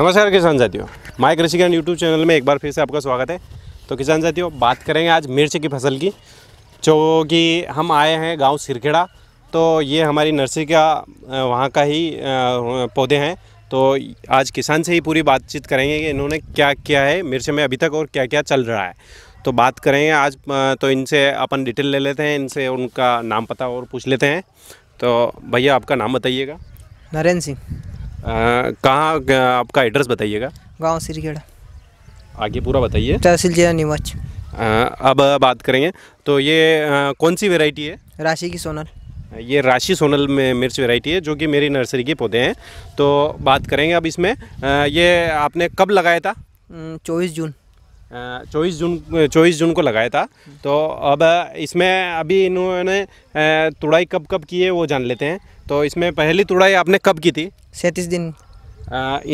नमस्कार किसान साथियों माय कृषि ज्ञान यूट्यूब चैनल में एक बार फिर से आपका स्वागत है तो किसान साथियों बात करेंगे आज मिर्च की फसल की जो कि हम आए हैं गांव सिरखेड़ा तो ये हमारी नर्सरी का वहाँ का ही पौधे हैं तो आज किसान से ही पूरी बातचीत करेंगे कि इन्होंने क्या किया है मिर्च में अभी तक और क्या क्या चल रहा है तो बात करेंगे आज तो इनसे अपन डिटेल ले लेते हैं इनसे उनका नाम पता और पूछ लेते हैं तो भैया आपका नाम बताइएगा नरेंद्र सिंह कहाँ आपका एड्रेस बताइएगा गांव सिरगेड़ा आगे पूरा बताइए तहसील जिला नीमच अब बात करेंगे तो ये आ, कौन सी वेराइटी है राशि की सोनल ये राशि सोनल में मिर्च वेराइटी है जो कि मेरी नर्सरी के पौधे हैं तो बात करेंगे अब इसमें आ, ये आपने कब लगाया था चौबीस जून चौबीस जून चौबीस जून को लगाया था तो अब इसमें अभी इन्होंने तुड़ाई कब कब की है वो जान लेते हैं तो इसमें पहली तुड़ाई आपने कब की थी सैंतीस दिन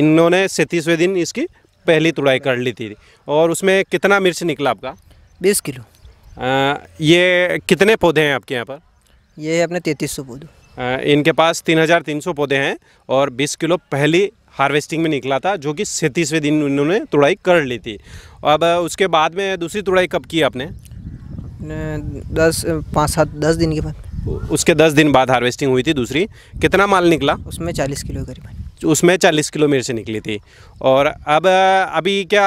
इन्होंने सैंतीसवें दिन इसकी पहली तुड़ाई कर ली थी और उसमें कितना मिर्च निकला आपका बीस किलो आ, ये कितने पौधे हैं आपके यहाँ पर ये अपने तैंतीस सौ पौधे इनके पास तीन हज़ार तीन सौ पौधे हैं और बीस किलो पहली हार्वेस्टिंग में निकला था जो कि सैंतीसवें दिन इन्होंने तुड़ाई कर ली थी अब उसके बाद में दूसरी तुड़ाई कब की आपने दस पाँच सात दस दिन के बाद उसके दस दिन बाद हार्वेस्टिंग हुई थी दूसरी कितना माल निकला उसमें चालीस किलो करीब उसमें चालीस किलो मेरे से निकली थी और अब अभी क्या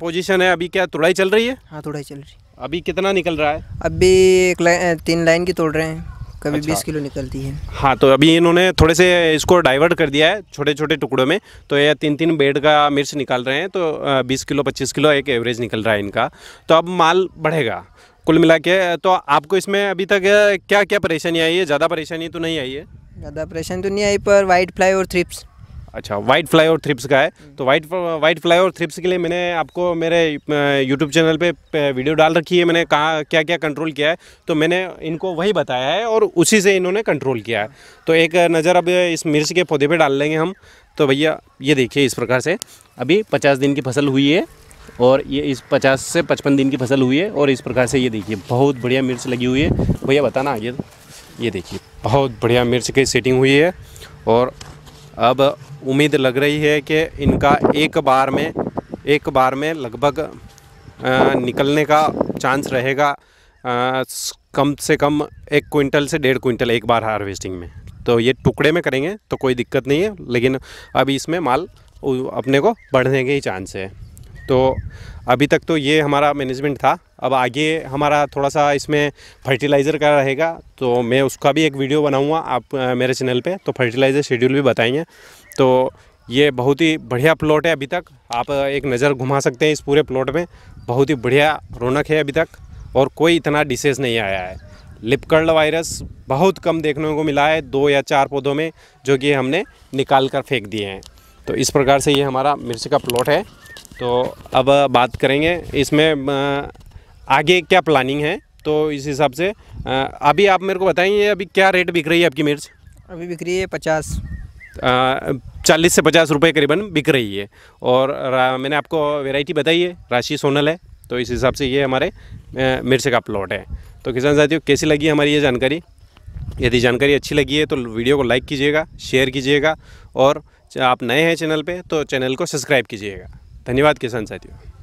पोजीशन है अभी क्या तुड़ाई चल रही है हाँ तुड़ाई चल रही है अभी कितना निकल रहा है अभी एक लाइन तीन लाइन की तोड़ रहे हैं कभी अच्छा। बीस 20 किलो निकलती है हाँ तो अभी इन्होंने थोड़े से इसको डाइवर्ट कर दिया है छोटे छोटे टुकड़ों में तो ये तीन तीन बेड का मिर्च निकाल रहे हैं तो बीस किलो पच्चीस किलो एक एवरेज निकल रहा है इनका तो अब माल बढ़ेगा कुल मिला के तो आपको इसमें अभी तक क्या क्या परेशानी आई है ज़्यादा परेशानी तो नहीं आई है ज़्यादा परेशानी तो नहीं आई पर वाइट फ्लाई और थ्रिप्स अच्छा वाइट फ्लाई और थ्रिप्स का है हम्म। तो वाइट वाइट फ्लाई और थ्रिप्स के लिए मैंने आपको मेरे यूट्यूब चैनल पे वीडियो डाल रखी है मैंने कहाँ क्या क्या कंट्रोल किया है तो मैंने इनको वही बताया है और उसी से इन्होंने कंट्रोल किया है तो एक नज़र अब इस मिर्च के पौधे पर डाल लेंगे हम तो भैया ये देखिए इस प्रकार से अभी पचास दिन की फसल हुई है और ये इस पचास से पचपन दिन की फसल हुई है और इस प्रकार से ये देखिए बहुत बढ़िया मिर्च लगी हुई है भैया बताना ये ये देखिए बहुत बढ़िया मिर्च की सेटिंग हुई है और अब उम्मीद लग रही है कि इनका एक बार में एक बार में लगभग निकलने का चांस रहेगा कम से कम एक क्विंटल से डेढ़ क्विंटल एक बार हार्वेस्टिंग में तो ये टुकड़े में करेंगे तो कोई दिक्कत नहीं है लेकिन अभी इसमें माल अपने को बढ़ने के ही चांस है तो अभी तक तो ये हमारा मैनेजमेंट था अब आगे हमारा थोड़ा सा इसमें फर्टिलाइज़र का रहेगा तो मैं उसका भी एक वीडियो बनाऊंगा आप मेरे चैनल पे तो फर्टिलाइज़र शेड्यूल भी बताएंगे तो ये बहुत ही बढ़िया प्लॉट है अभी तक आप एक नज़र घुमा सकते हैं इस पूरे प्लॉट में बहुत ही बढ़िया रौनक है अभी तक और कोई इतना डिसेज नहीं आया है लिपकर्ल वायरस बहुत कम देखने को मिला है दो या चार पौधों में जो कि हमने निकाल कर फेंक दिए हैं तो इस प्रकार से ये हमारा मिर्च का प्लॉट है तो अब बात करेंगे इसमें आगे क्या प्लानिंग है तो इस हिसाब से अभी आप मेरे को बताएंगे अभी क्या रेट बिक रही है आपकी मिर्च अभी बिक रही है पचास चालीस से पचास रुपये करीबन बिक रही है और मैंने आपको वेराइटी बताई है राशि सोनल है तो इस हिसाब से ये हमारे मिर्च का प्लॉट है तो किसान साथियों कैसी लगी हमारी ये जानकारी यदि जानकारी अच्छी लगी है तो वीडियो को लाइक कीजिएगा शेयर कीजिएगा और आप नए हैं चैनल पे तो चैनल को सब्सक्राइब कीजिएगा धन्यवाद किसान साथियों